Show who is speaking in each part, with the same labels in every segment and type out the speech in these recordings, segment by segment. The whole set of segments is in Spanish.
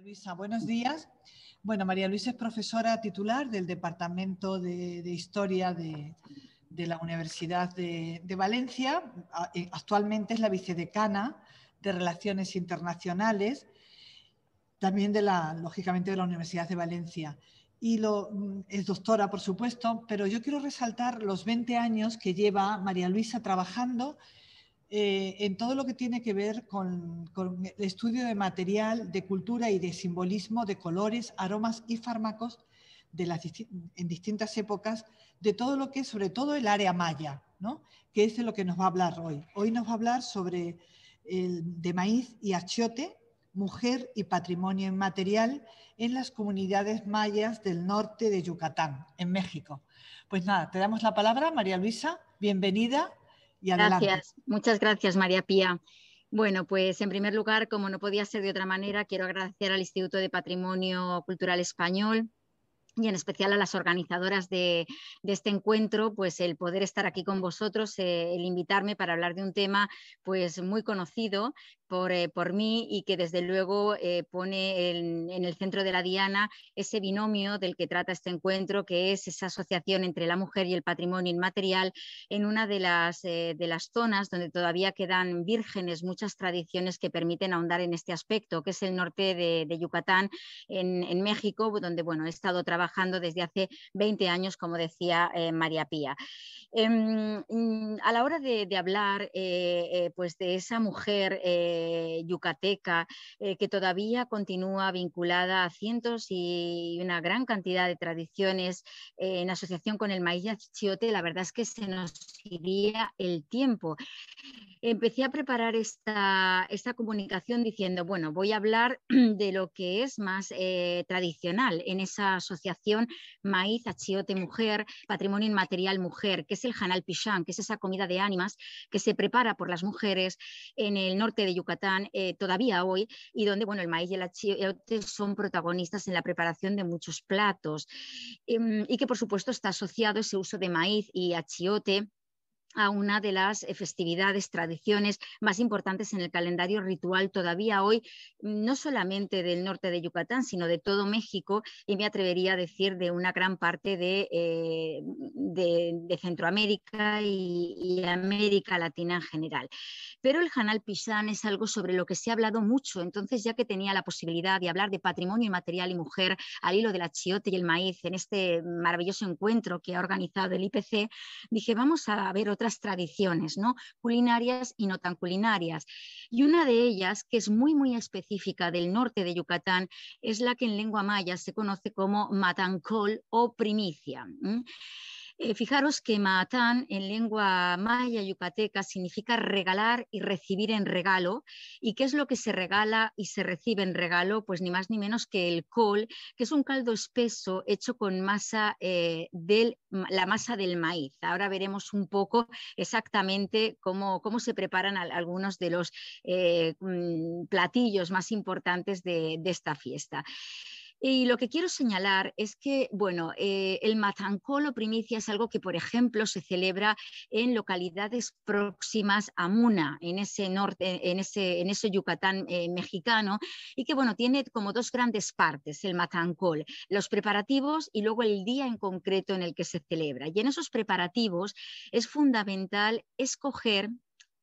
Speaker 1: Luisa, buenos días. Bueno, María Luisa es profesora titular del Departamento de, Historia de, la Universidad de, Valencia. Eh, actualmente es la vicedecana de Relaciones Internacionales, también de la, lógicamente, de la Universidad de Valencia. Y lo, mm, es doctora, por supuesto, pero yo quiero resaltar los 20 años que lleva María Luisa trabajando eh, en todo lo que tiene que ver con, el estudio de material, de cultura y de simbolismo de colores, aromas y fármacos de las, en distintas épocas, de todo lo que es sobre todo el área maya, que es de lo que nos va a hablar hoy. Hoy nos va a hablar sobre el de maíz y achiote, mujer y patrimonio inmaterial en las comunidades mayas del norte de Yucatán, en México. Pues nada, te damos la palabra, María Luisa, bienvenida. Gracias,
Speaker 2: muchas gracias María Pía. Bueno, pues en primer lugar, como no podía ser de otra manera, quiero agradecer al Instituto de Patrimonio Cultural Español y en especial a las organizadoras de, este encuentro, pues el poder estar aquí con vosotros, eh, el invitarme para hablar de un tema pues muy conocido, eh, por, mí y que desde luego eh, pone en, el centro de la diana ese binomio del que trata este encuentro, que es esa asociación entre la mujer y el patrimonio inmaterial en una de las, eh, de las zonas donde todavía quedan vírgenes muchas tradiciones que permiten ahondar en este aspecto, que es el norte de, Yucatán, en, México, donde bueno, he estado trabajando desde hace 20 años, como decía María Pía. Em, mm, a la hora de, hablar pues de esa mujer, yucateca, eh, que todavía continúa vinculada a cientos y una gran cantidad de tradiciones eh, en asociación con el maíz achiote, la verdad es que se nos iría el tiempo. Empecé a preparar esta, comunicación diciendo, bueno, voy a hablar de lo que es más eh, tradicional en esa asociación maíz, achiote, mujer, patrimonio inmaterial mujer, que es el janal Pichán, que es esa comida de ánimas que se prepara por las mujeres en el norte de Yucatán Yucatán eh, todavía hoy y donde el maíz y el achiote son protagonistas en la preparación de muchos platos em, y que por supuesto está asociado ese uso de maíz y achiote a una de las eh, festividades, tradiciones más importantes en el calendario ritual todavía hoy, mm, no solamente del norte de Yucatán, sino de todo México y me atrevería a decir de una gran parte de, eh, de, Centroamérica y, América Latina en general. Pero el Janal Pisan es algo sobre lo que se ha hablado mucho, entonces ya que tenía la posibilidad de hablar de patrimonio inmaterial y mujer al hilo de la chiote y el maíz en este maravilloso encuentro que ha organizado el IPC, dije, vamos a ver otra tradiciones, ¿no? Culinarias y no tan culinarias. Y una de ellas, que es muy, muy específica del norte de Yucatán, es la que en lengua maya se conoce como matancol o primicia. Eh, fijaros que Maatán en lengua maya yucateca significa regalar y recibir en regalo. ¿Y qué es lo que se regala y se recibe en regalo? Pues ni más ni menos que el col, que es un caldo espeso hecho con masa eh, del, la masa del maíz. Ahora veremos un poco exactamente cómo, cómo se preparan algunos de los eh, mm, platillos más importantes de esta fiesta. Y lo que quiero señalar es que, bueno, eh, el el o primicia es algo que, por ejemplo, se celebra en localidades próximas a Muna, en ese norte, en ese, en ese Yucatán eh, mexicano, y que, bueno, tiene como dos grandes partes el matancol, los preparativos y luego el día en concreto en el que se celebra. Y en esos preparativos es fundamental escoger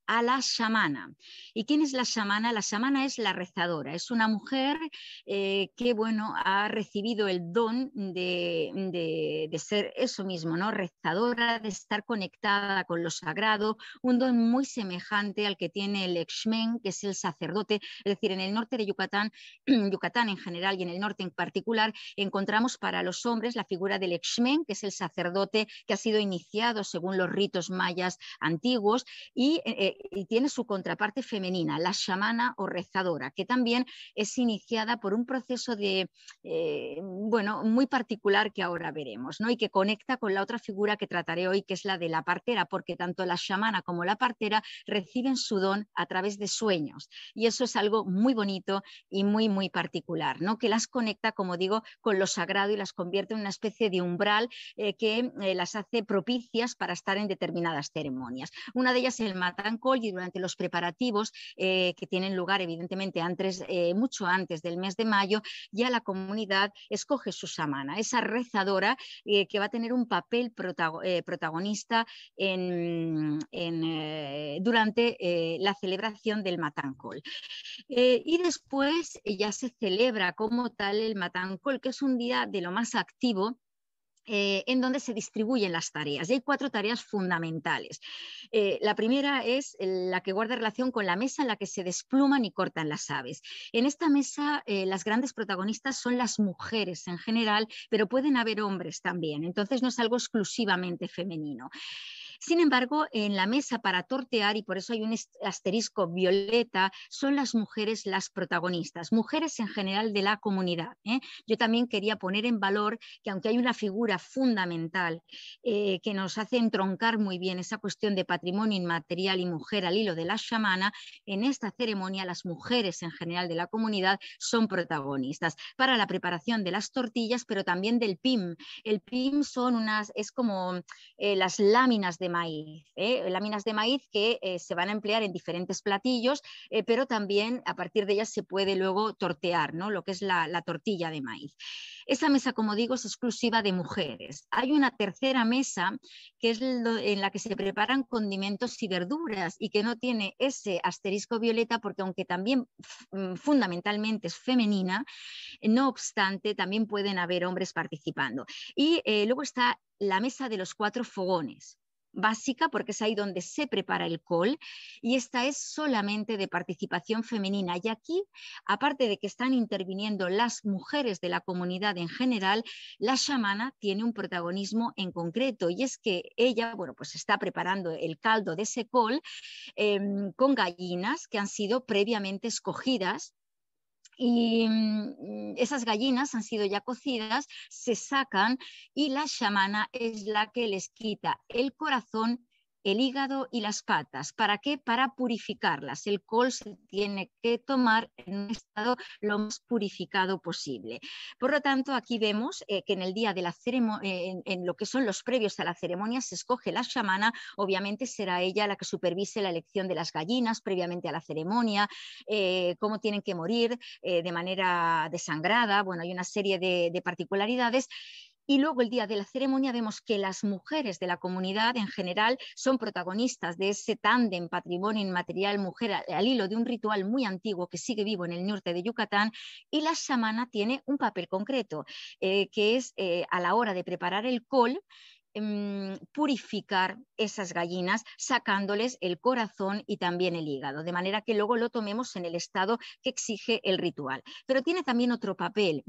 Speaker 2: a la chamana. ¿Y quién es la chamana? La chamana es la rezadora, es una mujer eh, que, bueno, ha recibido el don de, ser eso mismo, ¿no? Rezadora, de estar conectada con lo sagrado, un don muy semejante al que tiene el exmen, que es el sacerdote, es decir, en el norte de Yucatán, Yucatán en general y en el norte en particular, encontramos para los hombres la figura del exmen, que es el sacerdote que ha sido iniciado según los ritos mayas antiguos y eh, y tiene su contraparte femenina, la chamana o rezadora, que también es iniciada por un proceso de, eh, bueno, muy particular que ahora veremos, ¿no? Y que conecta con la otra figura que trataré hoy, que es la de la partera, porque tanto la chamana como la partera reciben su don a través de sueños. Y eso es algo muy bonito y muy, muy particular, ¿no? Que las conecta, como digo, con lo sagrado y las convierte en una especie de umbral eh, que eh, las hace propicias para estar en determinadas ceremonias. Una de ellas es el matanco, y durante los preparativos eh, que tienen lugar evidentemente antes, eh, mucho antes del mes de mayo, ya la comunidad escoge su samana, esa rezadora eh, que va a tener un papel protagonista durante la celebración del Matancol. y después ya se celebra como tal el Matancol, que es un día de lo más activo eh, en donde se distribuyen las tareas. Y hay cuatro tareas fundamentales. Eh, la primera es la que guarda relación con la mesa en la que se despluman y cortan las aves. En esta mesa eh, las grandes protagonistas son las mujeres en general, pero pueden haber hombres también. Entonces no es algo exclusivamente femenino. Sin embargo, en la mesa para tortear, y por eso hay un asterisco violeta, son las mujeres las protagonistas, mujeres en general de la comunidad. ¿eh? Yo también quería poner en valor que aunque hay una figura fundamental eh, que nos hace entroncar muy bien esa cuestión de patrimonio inmaterial y mujer al hilo de la chamana, en esta ceremonia las mujeres en general de la comunidad son protagonistas para la preparación de las tortillas, pero también del PIM. El PIM son unas, es como eh, las láminas de maíz, ¿eh? láminas de maíz que eh, se van a emplear en diferentes platillos, eh, pero también a partir de ellas se puede luego tortear, ¿no? lo que es la, tortilla de maíz. Esa mesa, como digo, es exclusiva de mujeres. Hay una tercera mesa que es en la que se preparan condimentos y verduras y que no tiene ese asterisco violeta porque aunque también mm, fundamentalmente es femenina, no obstante, también pueden haber hombres participando. Y luego está la mesa de los cuatro fogones básica, porque es ahí donde se prepara el col, y esta es solamente de participación femenina. Y aquí, aparte de que están interviniendo las mujeres de la comunidad en general, la chamana tiene un protagonismo en concreto, y es que ella, bueno, pues está preparando el caldo de ese col em, con gallinas que han sido previamente escogidas y mm, esas gallinas han sido ya cocidas, se sacan y la chamana es la que les quita el corazón el hígado y las patas. ¿Para qué? Para purificarlas. El col se tiene que tomar en un estado lo más purificado posible. Por lo tanto, aquí vemos eh, que en el día de la ceremonia, eh, en, lo que son los previos a la ceremonia, se escoge la chamana. Obviamente será ella la que supervise la elección de las gallinas previamente a la ceremonia, eh, cómo tienen que morir de manera desangrada. Bueno, hay una serie de particularidades y luego el día de la ceremonia vemos que las mujeres de la comunidad en general son protagonistas de ese tándem patrimonio inmaterial mujer al hilo de un ritual muy antiguo que sigue vivo en el norte de Yucatán y la chamana tiene un papel concreto, eh, que es eh, a la hora de preparar el col, Em, purificar esas gallinas sacándoles el corazón y también el hígado, de manera que luego lo tomemos en el estado que exige el ritual. Pero tiene también otro papel.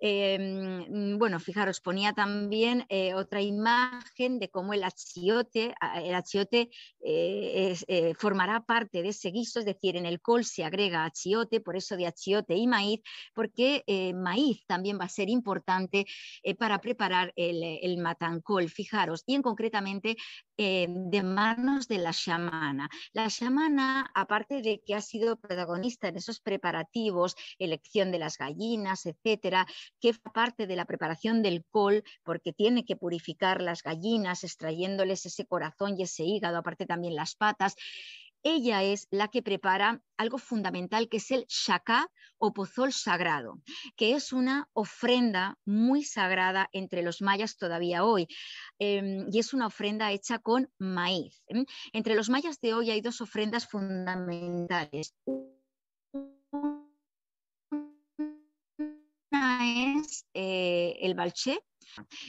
Speaker 2: Em, bueno, fijaros, ponía también eh, otra imagen de cómo el achiote, ah, el eh, eh, formará parte de ese guiso, es decir, en el col se agrega achiote, por eso de achiote y maíz, porque maíz también va a ser importante para preparar el matancol fijaros, y en concretamente eh, de manos de la chamana. La chamana, aparte de que ha sido protagonista en esos preparativos, elección de las gallinas, etcétera, que parte de la preparación del col, porque tiene que purificar las gallinas, extrayéndoles ese corazón y ese hígado, aparte también las patas, ella es la que prepara algo fundamental que es el shaká o pozol sagrado, que es una ofrenda muy sagrada entre los mayas todavía hoy. Em, y es una ofrenda hecha con maíz. Entre los mayas de hoy hay dos ofrendas fundamentales. Una es eh, el balché,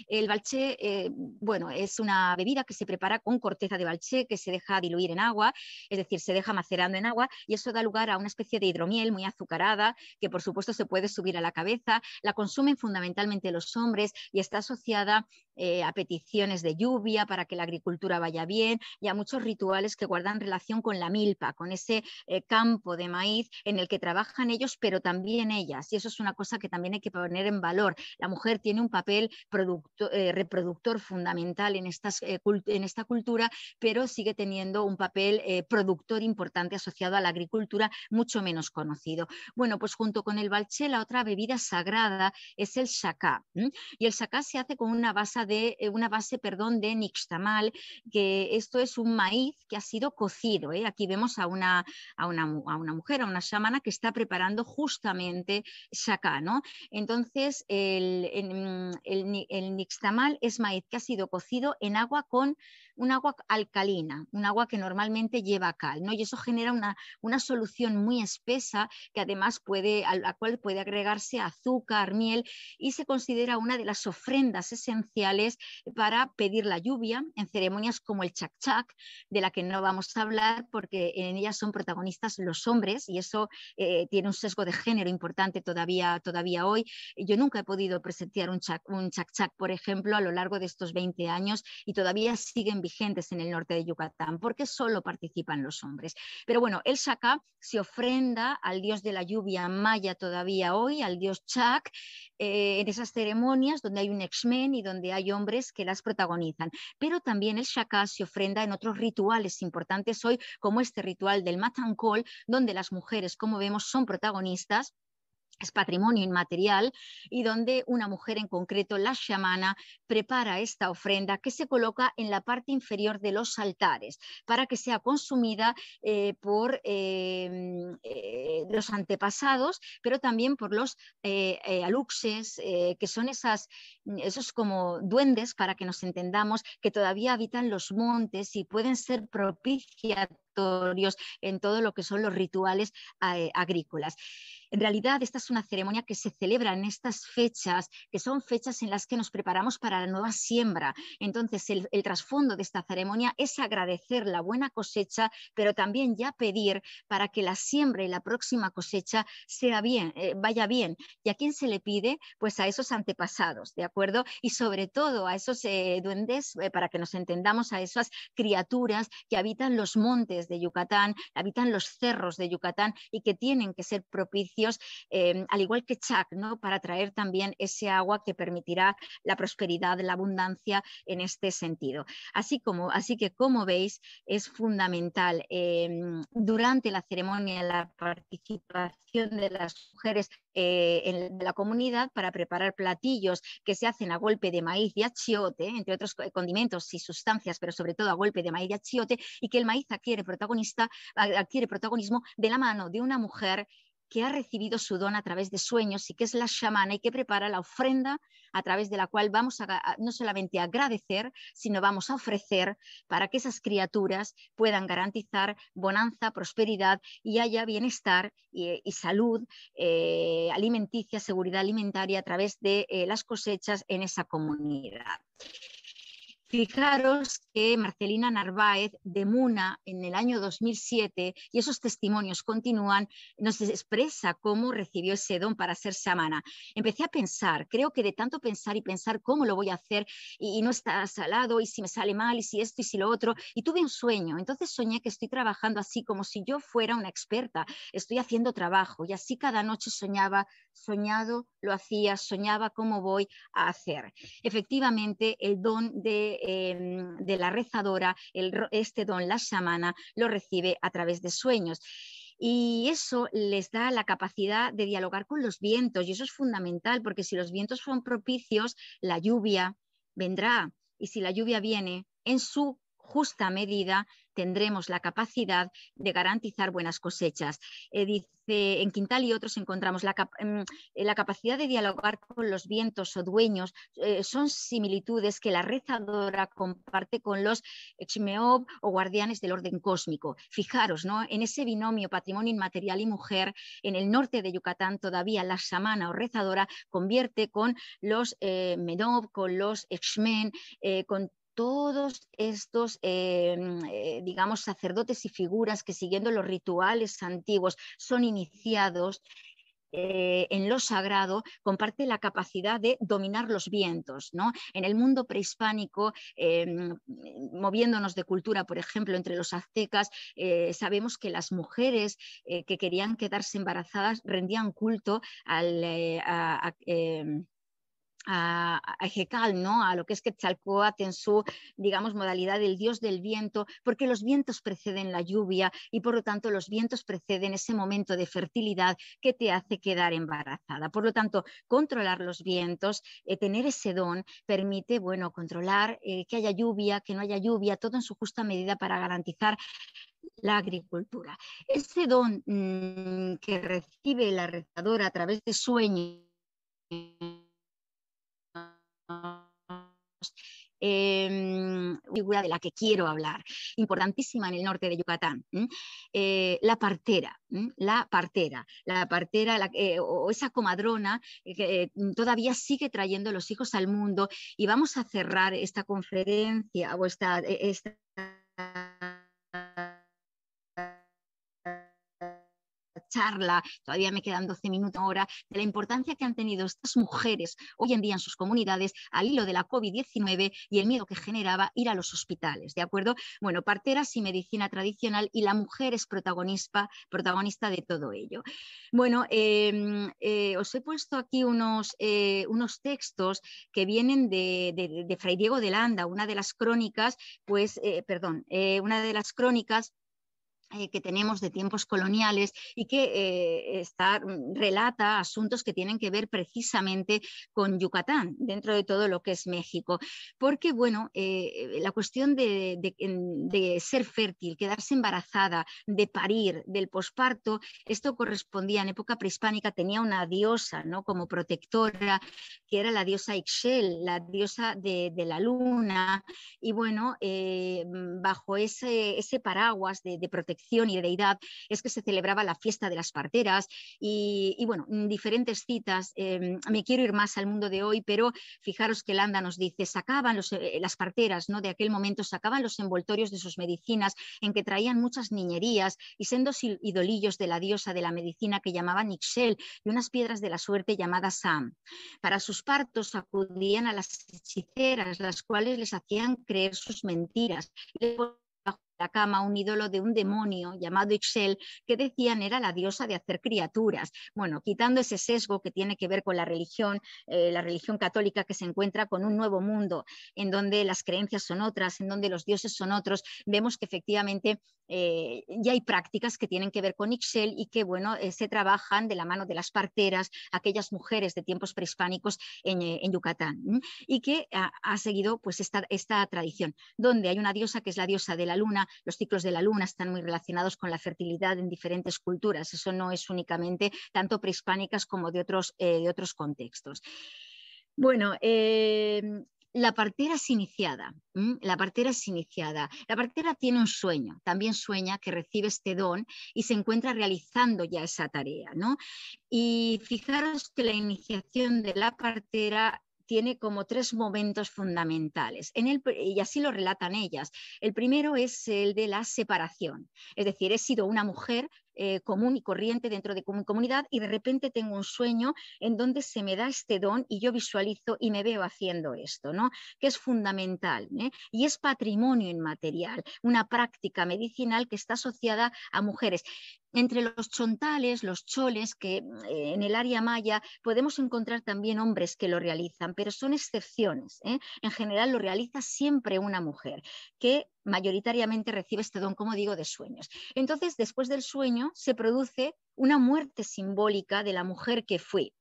Speaker 2: el balché, eh, bueno, es una bebida que se prepara con corteza de balché que se deja diluir en agua, es decir, se deja macerando en agua y eso da lugar a una especie de hidromiel muy azucarada que por supuesto se puede subir a la cabeza. La consumen fundamentalmente los hombres y está asociada eh, a peticiones de lluvia para que la agricultura vaya bien y a muchos rituales que guardan relación con la milpa, con ese eh, campo de maíz en el que trabajan ellos, pero también ellas. Y eso es una cosa que también hay que poner en valor. La mujer tiene un papel eh, reproductor fundamental eh, en, esta cultura, pero sigue teniendo un papel eh, productor importante asociado a la agricultura, mucho menos conocido. Bueno, pues junto con el balché, la otra bebida sagrada es el shaká Y el shaká se hace con una base, de, una base perdón, de nixtamal, que esto es un maíz que ha sido cocido. Aquí vemos a una, a una, mujer, a una chamana que está preparando justamente shaká, ¿no? Entonces, el, el, el el nixtamal es maíz que ha sido cocido en agua con un agua alcalina, un agua que normalmente lleva cal, ¿no? Y eso genera una, solución muy espesa que además puede, a la cual puede agregarse azúcar, miel y se considera una de las ofrendas esenciales para pedir la lluvia en ceremonias como el chak-chak, de la que no vamos a hablar porque en ellas son protagonistas los hombres y eso eh, tiene un sesgo de género importante todavía, todavía hoy. Yo nunca he podido presenciar un chak un por ejemplo, a lo largo de estos 20 años y todavía siguen vigentes en el norte de Yucatán, porque solo participan los hombres. Pero bueno, el Shaká se ofrenda al dios de la lluvia maya todavía hoy, al dios Chak, eh, en esas ceremonias donde hay un exmen y donde hay hombres que las protagonizan. Pero también el Shaka se ofrenda en otros rituales importantes hoy, como este ritual del Matancol, donde las mujeres, como vemos, son protagonistas es patrimonio inmaterial y donde una mujer en concreto, la shamana, prepara esta ofrenda que se coloca en la parte inferior de los altares para que sea consumida eh, por em, eh, los antepasados, pero también por los eh, aluxes, que son esas, esos como duendes, para que nos entendamos, que todavía habitan los montes y pueden ser propiciatorios en todo lo que son los rituales agrícolas. En realidad, esta es una ceremonia que se celebra en estas fechas, que son fechas en las que nos preparamos para la nueva siembra. Entonces, el, trasfondo de esta ceremonia es agradecer la buena cosecha, pero también ya pedir para que la siembra y la próxima cosecha sea bien, eh, vaya bien. ¿Y a quién se le pide? Pues a esos antepasados, ¿de acuerdo? Y sobre todo a esos eh, duendes, eh, para que nos entendamos, a esas criaturas que habitan los montes de Yucatán, habitan los cerros de Yucatán y que tienen que ser propicios eh, al igual que Chac, ¿no? para traer también ese agua que permitirá la prosperidad, la abundancia en este sentido. Así, como, así que, como veis, es fundamental em, durante la ceremonia la participación de las mujeres eh, en la comunidad para preparar platillos que se hacen a golpe de maíz y achiote, entre otros condimentos y sustancias, pero sobre todo a golpe de maíz y achiote, y que el maíz adquiere, protagonista, adquiere protagonismo de la mano de una mujer que ha recibido su don a través de sueños y que es la chamana y que prepara la ofrenda a través de la cual vamos a, no solamente a agradecer, sino vamos a ofrecer para que esas criaturas puedan garantizar bonanza, prosperidad y haya bienestar y, eh, salud eh, alimenticia, seguridad alimentaria a través de eh, las cosechas en esa comunidad. Fijaros que Marcelina Narváez de Muna en el año 2007, y esos testimonios continúan, nos expresa cómo recibió ese don para ser samana. Empecé a pensar, creo que de tanto pensar y pensar cómo lo voy a hacer y, y no está salado y si me sale mal y si esto y si lo otro, y tuve un sueño, entonces soñé que estoy trabajando así como si yo fuera una experta, estoy haciendo trabajo y así cada noche soñaba, soñado lo hacía, soñaba cómo voy a hacer. Efectivamente, el don de Em, de la rezadora, este don, la chamana, lo recibe a través de sueños y eso les da la capacidad de dialogar con los vientos y eso es fundamental porque si los vientos son propicios, la lluvia vendrá y si la lluvia viene en su justa medida, tendremos la capacidad de garantizar buenas cosechas. Eh, dice, en Quintal y otros encontramos em, eh, la, capacidad de dialogar con los vientos o dueños. Eh, son similitudes que la rezadora comparte con los Exmeob o guardianes del orden cósmico. Fijaros, ¿no? en ese binomio patrimonio inmaterial y mujer, en el norte de Yucatán todavía la samana o rezadora convierte con los menob, con los Exmen, con todos estos, em, eh, digamos, sacerdotes y figuras que siguiendo los rituales antiguos son iniciados eh, en lo sagrado, comparte la capacidad de dominar los vientos. ¿no? En el mundo prehispánico, em, moviéndonos de cultura, por ejemplo, entre los aztecas, eh, sabemos que las mujeres que querían quedarse embarazadas rendían culto al... Em, a, ¿no? a lo que es que Chalcoat en su, digamos, modalidad del dios del viento, porque los vientos preceden la lluvia y por lo tanto los vientos preceden ese momento de fertilidad que te hace quedar embarazada. Por lo tanto, controlar los vientos, eh, tener ese don, permite, bueno, controlar eh, que haya lluvia, que no haya lluvia, todo en su justa medida para garantizar la agricultura. Ese don mm, que recibe la rezadora a través de sueños Em, figura de la que quiero hablar, importantísima en el norte de Yucatán, eh, la partera, la partera, la partera eh, o esa comadrona eh, que todavía sigue trayendo los hijos al mundo y vamos a cerrar esta conferencia o esta e, charla, todavía me quedan 12 minutos ahora, de la importancia que han tenido estas mujeres hoy en día en sus comunidades al hilo de la COVID-19 y el miedo que generaba ir a los hospitales, ¿de acuerdo? Bueno, parteras y medicina tradicional y la mujer es protagonista, protagonista de todo ello. Bueno, em, eh, os he puesto aquí unos, eh, unos textos que vienen de, de, Fray Diego de Landa, una de las crónicas, pues, eh, perdón, una de las crónicas eh, que tenemos de tiempos coloniales y que eh, está, mm, relata asuntos que tienen que ver precisamente con Yucatán, dentro de todo lo que es México. Porque, bueno, eh, la cuestión de, ser fértil, quedarse embarazada, de parir, del posparto, esto correspondía en época prehispánica, tenía una diosa ¿no? como protectora, que era la diosa Ixchel, la diosa de, la luna, y bueno, bajo ese, ese paraguas de protección, y deidad, es que se celebraba la fiesta de las parteras y, bueno, mm, diferentes citas. Em, me quiero ir más al mundo de hoy, pero fijaros que Landa nos dice, sacaban los, eh, las parteras ¿no? de aquel momento, sacaban los envoltorios de sus medicinas en que traían muchas niñerías y sendos idolillos de la diosa de la medicina que llamaban Nixel y unas piedras de la suerte llamadas Sam. Para sus partos acudían a las hechiceras, las cuales les hacían creer sus mentiras la cama un ídolo de un demonio llamado Ixchel, que decían era la diosa de hacer criaturas. Bueno, quitando ese sesgo que tiene que ver con la religión, eh, la religión católica que se encuentra con un nuevo mundo, en donde las creencias son otras, en donde los dioses son otros, vemos que efectivamente eh, ya hay prácticas que tienen que ver con Ixchel y que, bueno, eh, se trabajan de la mano de las parteras, aquellas mujeres de tiempos prehispánicos en, Yucatán, y que ha, seguido pues esta tradición, donde hay una diosa que es la diosa de la luna, los ciclos de la luna están muy relacionados con la fertilidad en diferentes culturas. Eso no es únicamente tanto prehispánicas como de otros, eh, otros contextos. Bueno, eh, la partera es iniciada, la partera es iniciada. La partera tiene un sueño, también sueña que recibe este don y se encuentra realizando ya esa tarea, ¿no? Y fijaros que la iniciación de la partera tiene como tres momentos fundamentales, en el, y así lo relatan ellas. El primero es el de la separación, es decir, he sido una mujer eh, común y corriente dentro de comunidad y de repente tengo un sueño en donde se me da este don y yo visualizo y me veo haciendo esto, ¿no? Que es fundamental ¿eh? y es patrimonio inmaterial, una práctica medicinal que está asociada a mujeres. Entre los chontales, los choles, que mm, eh, en el área maya podemos encontrar también hombres que lo realizan, pero son excepciones. ¿eh? En general lo realiza siempre una mujer, que mayoritariamente recibe este don, como digo, de sueños. Entonces, después del sueño se produce una muerte simbólica de la mujer que fue.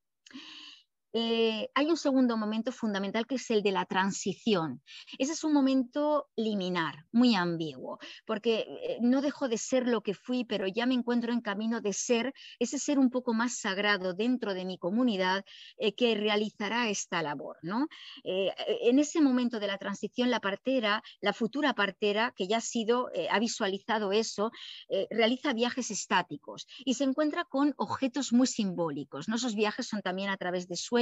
Speaker 2: Eh, hay un segundo momento fundamental que es el de la transición. Ese es un momento liminar, muy ambiguo, porque eh, no dejo de ser lo que fui, pero ya me encuentro en camino de ser ese ser un poco más sagrado dentro de mi comunidad eh, que realizará esta labor. ¿no? E-, en ese momento de la transición, la partera, la futura partera, que ya ha sido, ha visualizado eso, realiza viajes estáticos y se encuentra con objetos muy simbólicos. ¿no? Esos viajes son también a través de sueños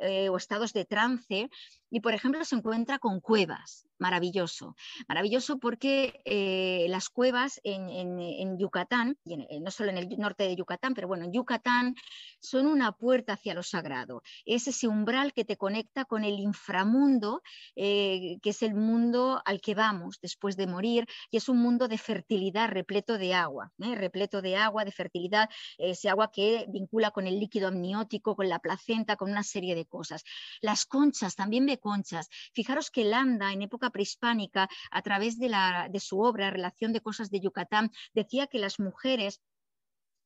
Speaker 2: eh, o estados de trance y, por ejemplo, se encuentra con cuevas. Maravilloso. Maravilloso porque eh, las cuevas en, Yucatán, eh, no solo en el norte de Yucatán, pero bueno, en Yucatán son una puerta hacia lo sagrado. Es ese umbral que te conecta con el inframundo, que es el mundo al que vamos después de morir, y es un mundo de fertilidad repleto de agua, repleto de agua, de fertilidad, ese agua que vincula con el líquido amniótico, con la placenta, con una serie de cosas. Las conchas, también ve conchas. Fijaros que Landa, en época prehispánica, a través de, la, de su obra, Relación de Cosas de Yucatán, decía que las mujeres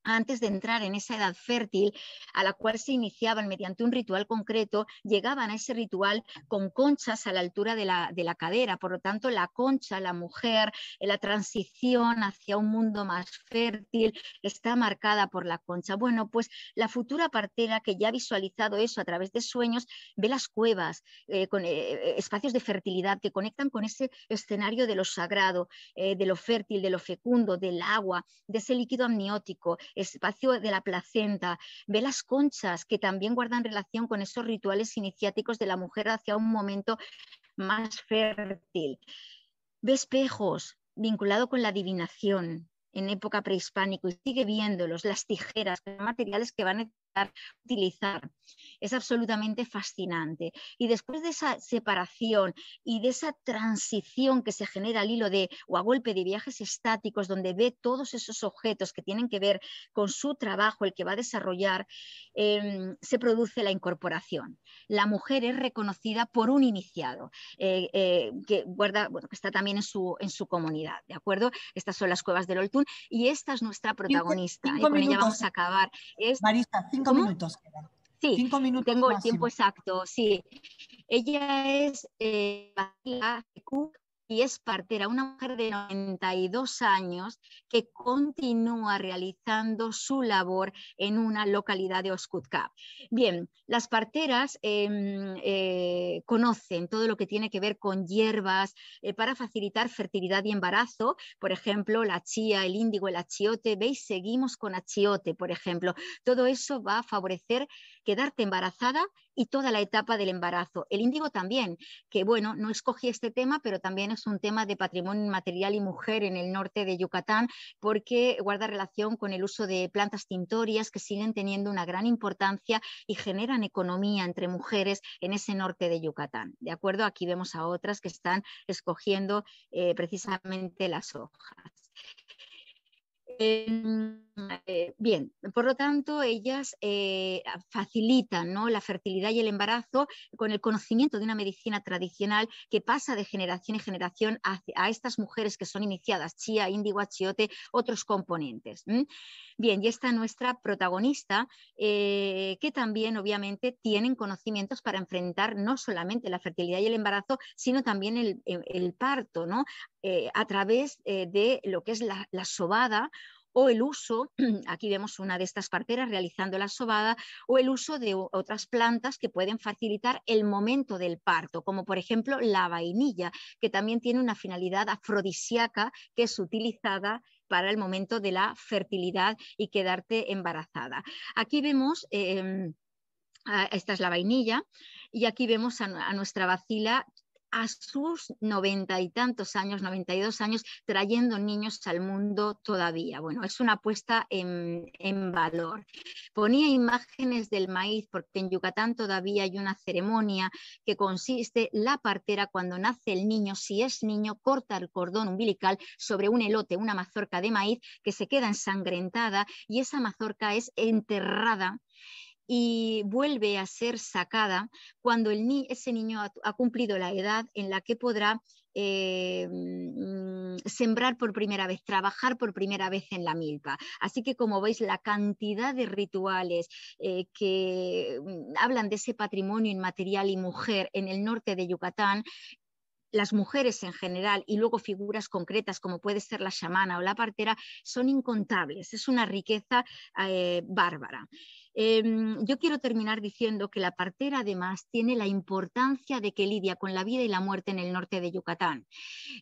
Speaker 2: antes de entrar en esa edad fértil a la cual se iniciaban mediante un ritual concreto, llegaban a ese ritual con conchas a la altura de la, cadera. Por lo tanto, la concha, la mujer, eh, la transición hacia un mundo más fértil está marcada por la concha. Bueno, pues la futura partera que ya ha visualizado eso a través de sueños, ve las cuevas, eh, eh, espacios de fertilidad que conectan con ese escenario de lo sagrado, de lo fértil, de lo fecundo, del agua, de ese líquido amniótico espacio de la placenta, ve las conchas que también guardan relación con esos rituales iniciáticos de la mujer hacia un momento más fértil. Ve espejos vinculado con la adivinación, en época prehispánica y sigue viéndolos, las tijeras, materiales que van utilizar. Es absolutamente fascinante. Y después de esa separación y de esa transición que se genera al hilo de o a golpe de viajes estáticos, donde ve todos esos objetos que tienen que ver con su trabajo, el que va a desarrollar, em, se produce la incorporación. La mujer es reconocida por un iniciado eh, eh, que guarda, bueno, que está también en su, en su comunidad, ¿de acuerdo? Estas son las cuevas del Oltún y esta es nuestra protagonista. con ella vamos a acabar. Marisa, cinco Cinco minutos. Sí, Cinco minutos tengo el tiempo exacto, sí. Ella es eh, Cook y es partera, una mujer de 92 años que continúa realizando su labor en una localidad de Oskutka. Bien, las parteras em, eh, conocen todo lo que tiene que ver con hierbas eh, para facilitar fertilidad y embarazo, por ejemplo, la chía, el índigo, el achiote, veis, seguimos con achiote, por ejemplo. Todo eso va a favorecer quedarte embarazada y toda la etapa del embarazo. El índigo también, que bueno, no escogí este tema, pero también es un tema de patrimonio inmaterial y mujer en el norte de Yucatán, porque guarda relación con el uso de plantas tintorias que siguen teniendo una gran importancia y generan economía entre mujeres en ese norte de Yucatán. ¿De acuerdo? Aquí vemos a otras que están escogiendo eh, precisamente las hojas. Em, eh, bien, por lo tanto, ellas eh, facilitan ¿no? la fertilidad y el embarazo con el conocimiento de una medicina tradicional que pasa de generación en generación a, estas mujeres que son iniciadas, chía, índigo, achiote, otros componentes. Bien, y está nuestra protagonista, eh, que también obviamente tienen conocimientos para enfrentar no solamente la fertilidad y el embarazo, sino también el, parto, ¿no? a través de lo que es la sobada o el uso, aquí vemos una de estas parteras realizando la sobada, o el uso de otras plantas que pueden facilitar el momento del parto, como por ejemplo la vainilla, que también tiene una finalidad afrodisíaca que es utilizada para el momento de la fertilidad y quedarte embarazada. Aquí vemos... Em, esta es la vainilla, y aquí vemos a, a nuestra bacila a sus noventa y tantos años, dos años, trayendo niños al mundo todavía. Bueno, es una apuesta en, en valor. Ponía imágenes del maíz, porque en Yucatán todavía hay una ceremonia que consiste la partera cuando nace el niño, si es niño, corta el cordón umbilical sobre un elote, una mazorca de maíz que se queda ensangrentada y esa mazorca es enterrada y vuelve a ser sacada cuando ese niño ha, cumplido la edad en la que podrá eh, mm, sembrar por primera vez, trabajar por primera vez en la milpa. Así que como veis, la cantidad de rituales eh, que mm, hablan de ese patrimonio inmaterial y mujer en el norte de Yucatán las mujeres en general y luego figuras concretas como puede ser la chamana o la partera son incontables, es una riqueza eh, bárbara. Em, yo quiero terminar diciendo que la partera además tiene la importancia de que lidia con la vida y la muerte en el norte de Yucatán.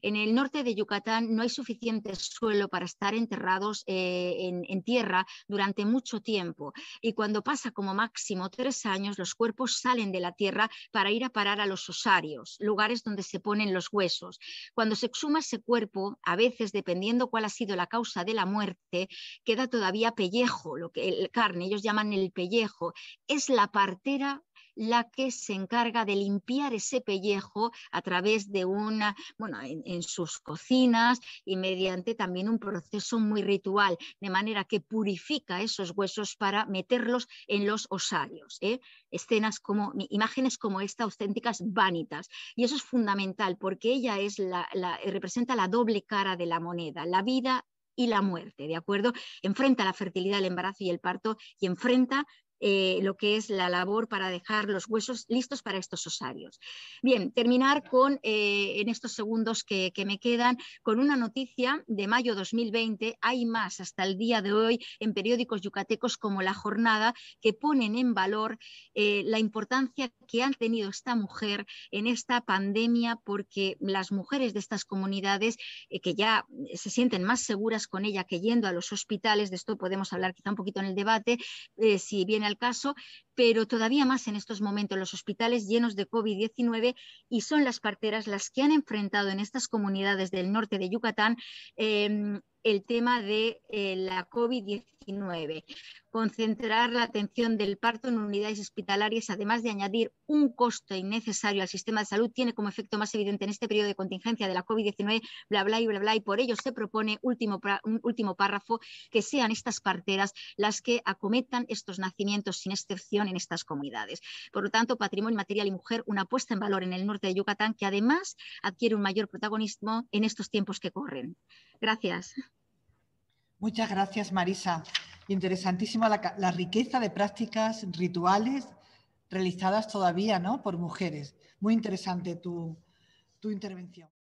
Speaker 2: En el norte de Yucatán no hay suficiente suelo para estar enterrados eh, en, tierra durante mucho tiempo y cuando pasa como máximo tres años los cuerpos salen de la tierra para ir a parar a los osarios, lugares donde se ponen los huesos. Cuando se exhuma ese cuerpo, a veces dependiendo cuál ha sido la causa de la muerte, queda todavía pellejo, lo que el carne, ellos llaman el el pellejo, es la partera la que se encarga de limpiar ese pellejo a través de una, bueno, en, sus cocinas y mediante también un proceso muy ritual, de manera que purifica esos huesos para meterlos en los osarios. ¿eh? Escenas como, imágenes como esta, auténticas vanitas. Y eso es fundamental porque ella es la, la, representa la doble cara de la moneda, la vida y la muerte, ¿de acuerdo? Enfrenta la fertilidad, el embarazo y el parto y enfrenta eh, lo que es la labor para dejar los huesos listos para estos osarios. Bien, terminar con, eh, en estos segundos que, me quedan, con una noticia de mayo 2020. Hay más hasta el día de hoy en periódicos yucatecos como La Jornada que ponen en valor eh, la importancia que han tenido esta mujer en esta pandemia porque las mujeres de estas comunidades que ya se sienten más seguras con ella que yendo a los hospitales, de esto podemos hablar quizá un poquito en el debate, si viene caso, pero todavía más en estos momentos los hospitales llenos de COVID-19 y son las parteras las que han enfrentado en estas comunidades del norte de Yucatán em, el tema de eh, la COVID-19 concentrar la atención del parto en unidades hospitalarias, además de añadir un costo innecesario al sistema de salud, tiene como efecto más evidente en este periodo de contingencia de la COVID-19, bla, bla y bla, bla, y por ello se propone, último, un último párrafo, que sean estas parteras las que acometan estos nacimientos sin excepción en estas comunidades. Por lo tanto, patrimonio material y mujer, una puesta en valor en el norte de Yucatán que además adquiere un mayor protagonismo en estos tiempos que corren. Gracias.
Speaker 1: Muchas gracias, Marisa interesantísima la, riqueza de prácticas rituales realizadas todavía ¿no? por mujeres. Muy interesante tu intervención.